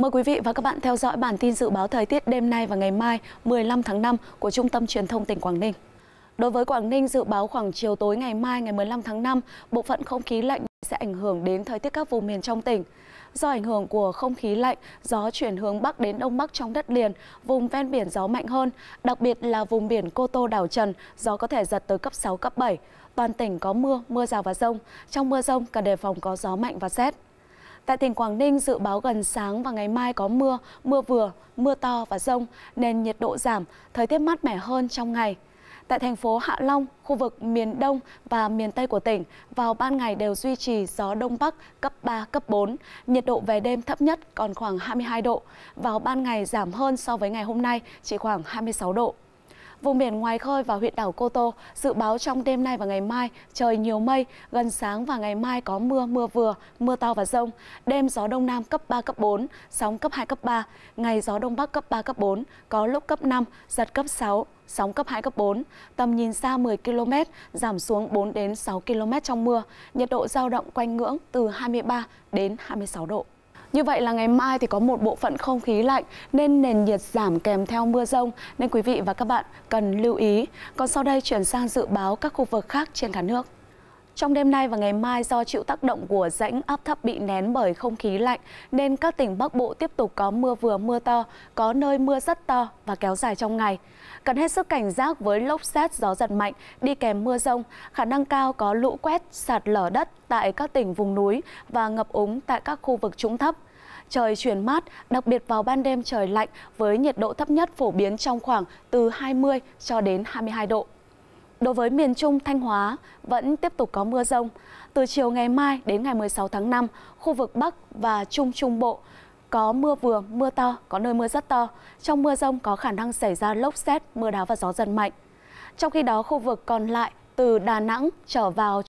Mời quý vị và các bạn theo dõi bản tin dự báo thời tiết đêm nay và ngày mai 15 tháng 5 của Trung tâm Truyền thông tỉnh Quảng Ninh. Đối với Quảng Ninh, dự báo khoảng chiều tối ngày mai ngày 15 tháng 5, bộ phận không khí lạnh sẽ ảnh hưởng đến thời tiết các vùng miền trong tỉnh. Do ảnh hưởng của không khí lạnh, gió chuyển hướng Bắc đến Đông Bắc trong đất liền, vùng ven biển gió mạnh hơn, đặc biệt là vùng biển Cô Tô Đảo Trần, gió có thể giật tới cấp 6, cấp 7. Toàn tỉnh có mưa, mưa rào và rông. Trong mưa rông cần đề phòng có gió mạnh và rét. Tại tỉnh Quảng Ninh, dự báo gần sáng và ngày mai có mưa, mưa vừa, mưa to và rông, nên nhiệt độ giảm, thời tiết mát mẻ hơn trong ngày. Tại thành phố Hạ Long, khu vực miền Đông và miền Tây của tỉnh, vào ban ngày đều duy trì gió Đông Bắc cấp 3, cấp 4. Nhiệt độ về đêm thấp nhất còn khoảng 22 độ. Vào ban ngày giảm hơn so với ngày hôm nay, chỉ khoảng 26 độ. Vùng biển ngoài khơi và huyện đảo Cô Tô, dự báo trong đêm nay và ngày mai, trời nhiều mây, gần sáng và ngày mai có mưa, mưa vừa, mưa to và rông. Đêm gió Đông Nam cấp 3, cấp 4, sóng cấp 2, cấp 3. Ngày gió Đông Bắc cấp 3, cấp 4, có lúc cấp 5, giật cấp 6, sóng cấp 2, cấp 4. Tầm nhìn xa 10 km, giảm xuống 4 đến 6 km trong mưa. Nhiệt độ giao động quanh ngưỡng từ 23 đến 26 độ. Như vậy là ngày mai thì có một bộ phận không khí lạnh nên nền nhiệt giảm kèm theo mưa rông nên quý vị và các bạn cần lưu ý. Còn sau đây chuyển sang dự báo các khu vực khác trên cả nước. Trong đêm nay và ngày mai do chịu tác động của rãnh áp thấp bị nén bởi không khí lạnh nên các tỉnh Bắc Bộ tiếp tục có mưa vừa mưa to, có nơi mưa rất to và kéo dài trong ngày. Cần hết sức cảnh giác với lốc xét gió giật mạnh đi kèm mưa rông, khả năng cao có lũ quét, sạt lở đất tại các tỉnh vùng núi và ngập úng tại các khu vực trũng thấp trời chuyển mát, đặc biệt vào ban đêm trời lạnh với nhiệt độ thấp nhất phổ biến trong khoảng từ 20 cho đến 22 độ. Đối với miền Trung Thanh Hóa vẫn tiếp tục có mưa rông. Từ chiều ngày mai đến ngày 16 tháng 5, khu vực Bắc và Trung Trung Bộ có mưa vừa, mưa to, có nơi mưa rất to. Trong mưa rông có khả năng xảy ra lốc xét, mưa đá và gió giật mạnh. Trong khi đó, khu vực còn lại từ Đà Nẵng trở vào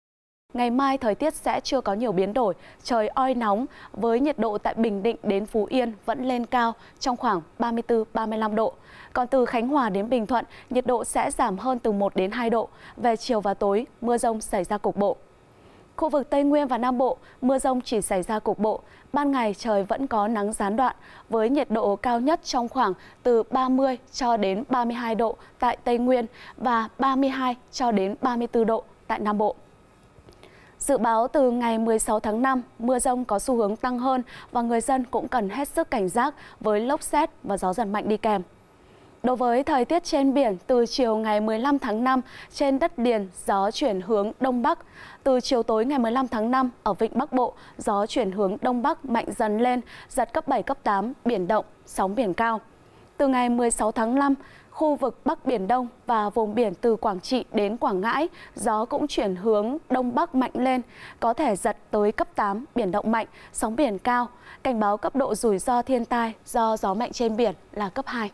Ngày mai thời tiết sẽ chưa có nhiều biến đổi, trời oi nóng với nhiệt độ tại Bình Định đến Phú Yên vẫn lên cao trong khoảng 34-35 độ. Còn từ Khánh Hòa đến Bình Thuận, nhiệt độ sẽ giảm hơn từ 1 đến 2 độ. Về chiều và tối, mưa rông xảy ra cục bộ. Khu vực Tây Nguyên và Nam Bộ, mưa rông chỉ xảy ra cục bộ. Ban ngày trời vẫn có nắng gián đoạn với nhiệt độ cao nhất trong khoảng từ 30 cho đến 32 độ tại Tây Nguyên và 32 cho đến 34 độ tại Nam Bộ. Dự báo từ ngày 16 tháng 5, mưa rông có xu hướng tăng hơn và người dân cũng cần hết sức cảnh giác với lốc xét và gió giật mạnh đi kèm. Đối với thời tiết trên biển, từ chiều ngày 15 tháng 5, trên đất liền gió chuyển hướng Đông Bắc. Từ chiều tối ngày 15 tháng 5, ở Vịnh Bắc Bộ, gió chuyển hướng Đông Bắc mạnh dần lên, giật cấp 7, cấp 8, biển động, sóng biển cao. Từ ngày 16 tháng 5, khu vực Bắc Biển Đông và vùng biển từ Quảng Trị đến Quảng Ngãi, gió cũng chuyển hướng Đông Bắc mạnh lên, có thể giật tới cấp 8, biển động mạnh, sóng biển cao. Cảnh báo cấp độ rủi ro thiên tai do gió mạnh trên biển là cấp 2.